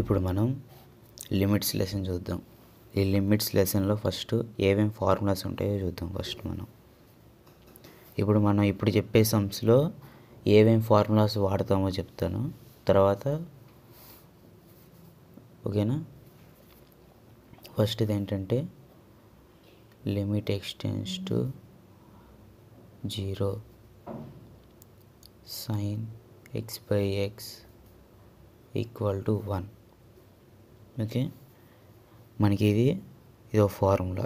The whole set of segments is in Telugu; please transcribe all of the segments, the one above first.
ఇప్పుడు మనం లిమిట్స్ లెసన్ చూద్దాం ఈ లిమిట్స్ లెసన్లో ఫస్ట్ ఏమేమి ఫార్ములాస్ ఉంటాయో చూద్దాం ఫస్ట్ మనం ఇప్పుడు మనం ఇప్పుడు చెప్పే సమ్స్లో ఏమేమి ఫార్ములాస్ వాడతామో చెప్తాను తర్వాత ఓకేనా ఫస్ట్ ఇది ఏంటంటే limit x tends to zero sign x by x equal to one okay మనకి ఇది ఇది ఒక ఫార్ములా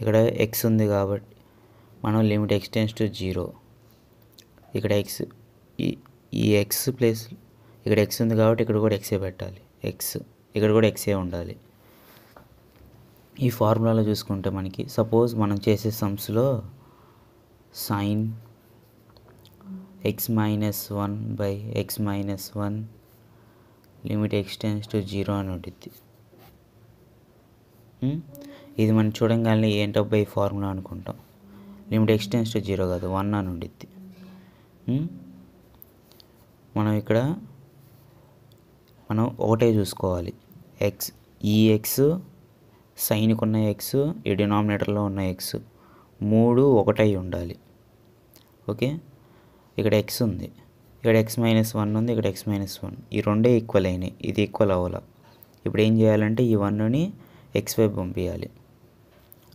ఇక్కడ ఎక్స్ ఉంది కాబట్టి మనం లిమిట్ ఎక్స్టెన్స్ టు జీరో ఇక్కడ ఎక్స్ ఈ ఈ ఎక్స్ ప్లేస్ ఇక్కడ ఎక్స్ ఉంది కాబట్టి ఇక్కడ కూడా ఎక్సే పెట్టాలి ఎక్స్ ఇక్కడ కూడా ఎక్సే ఉండాలి ఈ ఫార్ములాలో చూసుకుంటే మనకి సపోజ్ మనం చేసే సమ్స్లో sin x minus one by x minus one limit x tends to zero అని ఉంటుంది ఇది మనం చూడగానే ఏంటో బై ఫార్ములా అనుకుంటాం లిమిట్ ఎక్స్టెన్స్ టు జీరో కాదు వన్ అని ఉండిద్ది మనం ఇక్కడ మనం ఒకటే చూసుకోవాలి ఎక్స్ ఈ ఎక్స్ ఉన్న ఎక్స్ ఈ డినామినేటర్లో ఉన్న ఎక్స్ మూడు ఒకటై ఉండాలి ఓకే ఇక్కడ ఎక్స్ ఉంది ఇక్కడ ఎక్స్ మైనస్ వన్ ఉంది ఇక్కడ ఎక్స్ మైనస్ వన్ ఈ రెండే ఈక్వల్ అయినాయి ఇది ఈక్వల్ అవ్వాలి ఇప్పుడు ఏం చేయాలంటే ఈ వన్ని ఎక్స్ వైపు పంపించాలి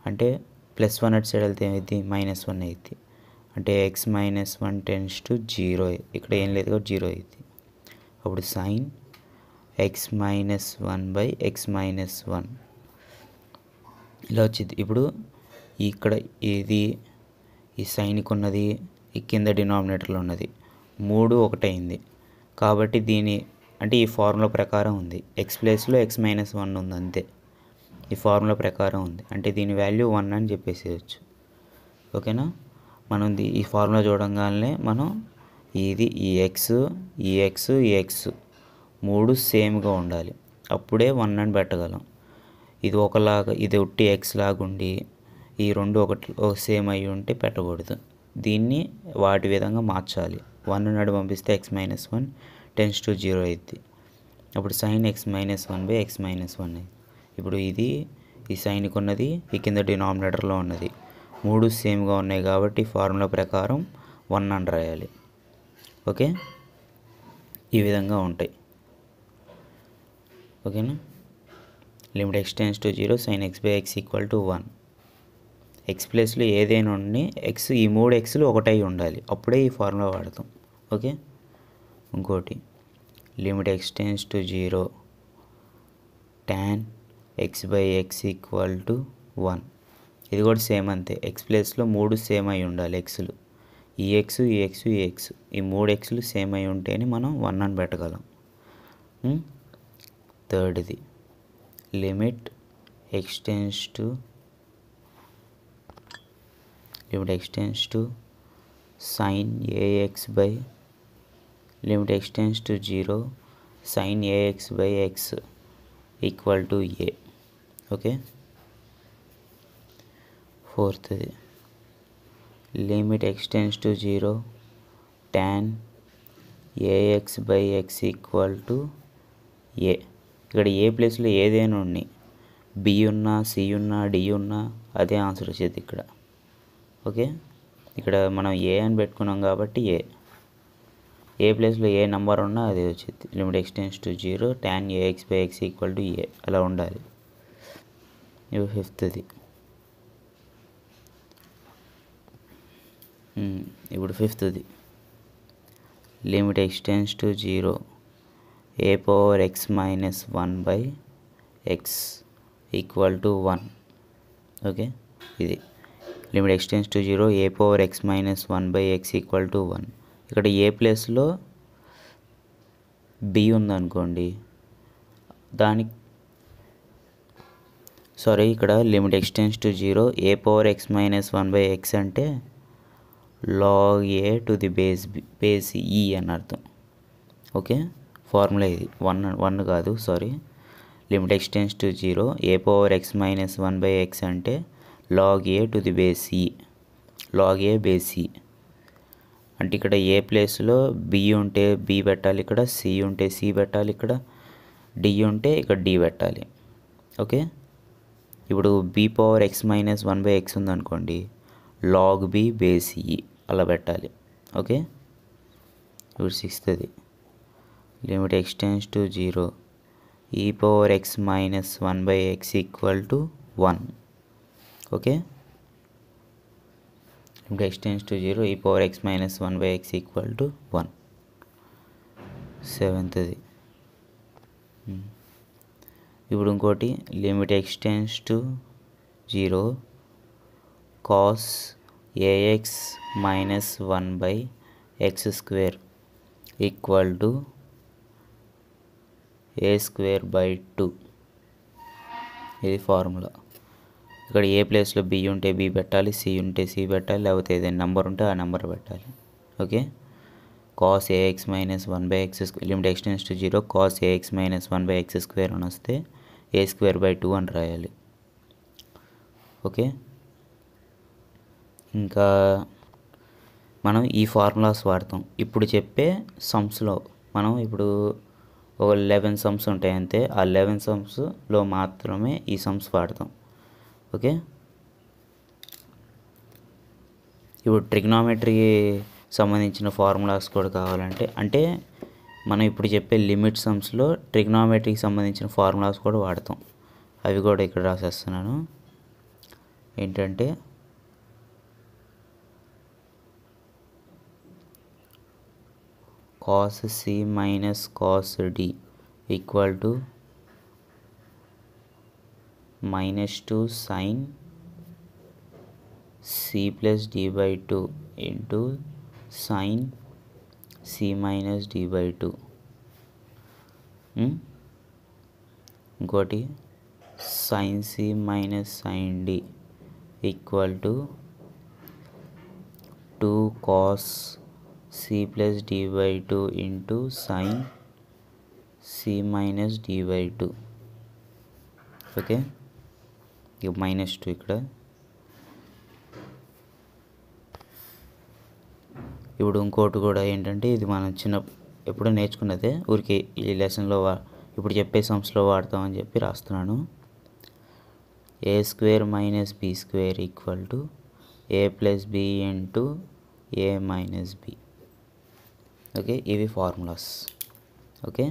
అంటే ప్లస్ వన్ అటు సైడ్ వెళ్తే ఏమైంది మైనస్ వన్ అవుతుంది అంటే x minus one tends to zero ఇక్కడ ఏం లేదు కాబట్టి జీరో అవుద్ది అప్పుడు sign x minus one by x minus one ఇలా వచ్చింది ఇప్పుడు ఇక్కడ ఇది ఈ సైన్కి ఉన్నది ఈ కింద డినామినేటర్లో ఉన్నది మూడు ఒకటైంది కాబట్టి దీని అంటే ఈ ఫార్ములా ప్రకారం ఉంది ఎక్స్ ప్లేస్లో ఎక్స్ మైనస్ వన్ ఉంది అంతే ఈ ఫార్ములా ప్రకారం ఉంది అంటే దీని వాల్యూ వన్ అని చెప్పేసేయచ్చు ఓకేనా మనం ఈ ఫార్ములా చూడంగానే మనం ఇది ఈ ఎక్స్ ఈ ఎక్స్ ఈ ఎక్స్ మూడు సేమ్గా ఉండాలి అప్పుడే వన్ అని పెట్టగలం ఇది ఒకలాగా ఇది ఒట్టి ఎక్స్ లాగా ఉండి ఈ రెండు ఒకటి సేమ్ అయ్యి ఉంటే పెట్టకూడదు దీన్ని వాటి విధంగా మార్చాలి వన్ నడు పంపిస్తే x minus one tends to zero అయితే అప్పుడు sign x minus one by x minus one అయితే ఇప్పుడు ఇది ఈ సైన్కి ఉన్నది ఈ కింద డినామినేటర్లో ఉన్నది మూడు సేమ్గా ఉన్నాయి కాబట్టి ఫార్ములా ప్రకారం వన్ అండ్ రాయాలి ఓకే ఈ విధంగా ఉంటాయి ఓకేనా limit x tends to zero sign x by x equal to one x ప్లేస్లో ఏదైనా ఉండి ఎక్స్ ఈ మూడు ఎక్స్లు ఒకటై ఉండాలి అప్పుడే ఈ ఫార్ములా వాడతాం ఓకే ఇంకోటి limit x tends to zero tan x by x equal to one ఇది కూడా సేమ్ అంతే ఎక్స్ ప్లేస్లో మూడు సేమ్ అయి ఉండాలి ఎక్స్లు ఈ ఎక్స్ ఈ ఎక్స్ ఈ ఎక్స్ ఈ మూడు ఎక్స్లు సేమ్ అయి ఉంటేనే మనం వన్ అని పెట్టగలం థర్డ్ది limit x tends to limit x tends to sine a x by limit x tends to zero sine a x by x equal to a okay ఫోర్త్ది limit x tends to zero tan a x by x equal to a ఇక్కడ ఏ ప్లేస్లో ఏదైనా ఉన్నాయి బి ఉన్నా సి ఉన్నా డి ఉన్నా అదే ఆన్సర్ వచ్చేది ఇక్కడ ఓకే ఇక్కడ మనం ఏ అని పెట్టుకున్నాం కాబట్టి ఏ ఏ ప్లేస్లో ఏ నెంబర్ ఉన్నా అదే వచ్చేది limit x tends to zero tan a x by x equal to a అలా ఉండాలి నిర్వహిస్తుంది ఇప్పుడు ఫిఫ్త్ది limit x tends to zero a power x minus one by x equal to one okay ఇది limit x tends to zero a power x minus one by x equal to one ఇక్కడ ఏ ప్లేస్లో బి ఉందనుకోండి దానికి సారీ ఇక్కడ limit x tends to zero a power x minus one by x అంటే log a to the base base e అని అర్థం ఓకే ఫార్ములా ఇది వన్ వన్ కాదు sorry limit x tends to zero a power x minus one by x అంటే log a to the base e log a base e అంటే ఇక్కడ ఏ ప్లేస్లో బి ఉంటే బి పెట్టాలి ఇక్కడ సి ఉంటే సి పెట్టాలి ఇక్కడ డి ఉంటే ఇక్కడ డి పెట్టాలి ఓకే ఇప్పుడు b power x minus one by x ఉందనుకోండి లాగ్ బి బేస్ ఈ అలా పెట్టాలి ఓకే ఇప్పుడు sixth limit x tends to zero e power x minus one by x equal to one okay ఇప్పుడు x tends to zero e power x minus one by x equal to one సెవెంత్ది ఇప్పుడు ఇంకోటి limit x tends to zero cos a x minus one by x square equal to a square by two ఇది ఫార్ములా ఇక్కడ ఏ ప్లేస్లో బి ఉంటే బి పెట్టాలి సి ఉంటే సి పెట్టాలి లేకపోతే ఏదైనా నెంబర్ ఉంటే ఆ నెంబర్ పెట్టాలి okay cos a x minus one by x square limit x tends to zero cos a x minus one by x square అని వస్తే ఏ స్క్వేర్ బై టూ అని రాయాలి ఓకే ఇంకా మనం ఈ ఫార్ములాస్ వాడతాం ఇప్పుడు చెప్పే సమ్స్లో మనం ఇప్పుడు ఒక లెవెన్ సమ్స్ ఉంటాయి అంతే ఆ లెవెన్ సమ్స్లో మాత్రమే ఈ సమ్స్ వాడతాం ఓకే ఇప్పుడు ట్రిగ్నామెట్రీకి సంబంధించిన ఫార్ములాస్ కూడా కావాలంటే అంటే మనం ఇప్పుడు చెప్పే లిమిట్ సమ్స్లో ట్రిగ్నామెట్రీకి సంబంధించిన ఫార్ములాస్ కూడా వాడతాం అవి కూడా ఇక్కడ రాసేస్తున్నాను ఏంటంటే cos c minus cos d equal to minus two sine c plus d by two into sine c minus d by two इंकोटी sine c minus sine d equal to two cos c plus d by two into sine c minus d by two okay minus two इकड़ा ఇప్పుడు ఇంకోటి కూడా ఏంటంటే ఇది మనం చిన్న ఎప్పుడు నేర్చుకున్నదే ఊరికి ఈ లెసన్లో ఇప్పుడు చెప్పే సమ్స్లో వాడతామని చెప్పి రాస్తున్నాను a square minus b square equal to a plus b into a minus b okay ఇవి ఫార్ములాస్ ఓకే